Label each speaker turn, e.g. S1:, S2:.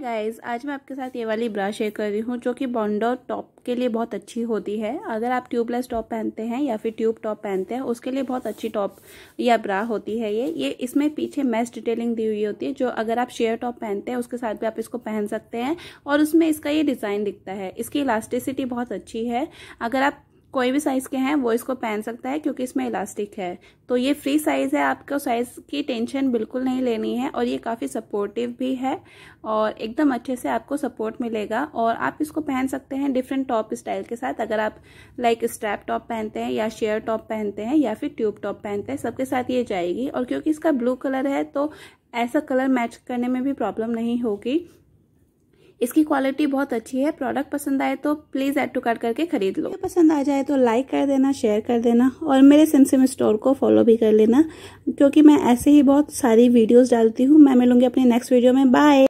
S1: guys आज मैं आपके साथ ये वाली ब्रश शेयर कर रही हूँ जो कि बॉन्डो टॉप के लिए बहुत अच्छी होती है अगर आप ट्यूबलेस टॉप पहनते हैं या फिर ट्यूब टॉप पहनते हैं उसके लिए बहुत अच्छी टॉप या ब्रा होती है ये ये इसमें पीछे मैच डिटेलिंग दी हुई होती है जो अगर आप शेयर टॉप पहनते हैं उसके साथ भी आप इसको पहन सकते हैं और उसमें इसका ये डिज़ाइन दिखता है इसकी इलास्टिसिटी बहुत अच्छी है अगर आप कोई भी साइज़ के हैं वो इसको पहन सकता है क्योंकि इसमें इलास्टिक है तो ये फ्री साइज़ है आपको साइज़ की टेंशन बिल्कुल नहीं लेनी है और ये काफ़ी सपोर्टिव भी है और एकदम अच्छे से आपको सपोर्ट मिलेगा और आप इसको पहन सकते हैं डिफरेंट टॉप स्टाइल के साथ अगर आप लाइक स्ट्रैप टॉप पहनते हैं या शेयर टॉप पहनते हैं या फिर ट्यूब टॉप पहनते हैं सबके साथ ये जाएगी और क्योंकि इसका ब्लू कलर है तो ऐसा कलर मैच करने में भी प्रॉब्लम नहीं होगी इसकी क्वालिटी बहुत अच्छी है प्रोडक्ट पसंद आए तो प्लीज़ एड टू कार्ड करके खरीद लो पसंद आ जाए तो लाइक कर देना शेयर कर देना और मेरे सिमसिम स्टोर को फॉलो भी कर लेना क्योंकि मैं ऐसे ही बहुत सारी वीडियोज़ डालती हूँ मैं मिलूंगी अपने नेक्स्ट वीडियो में बाय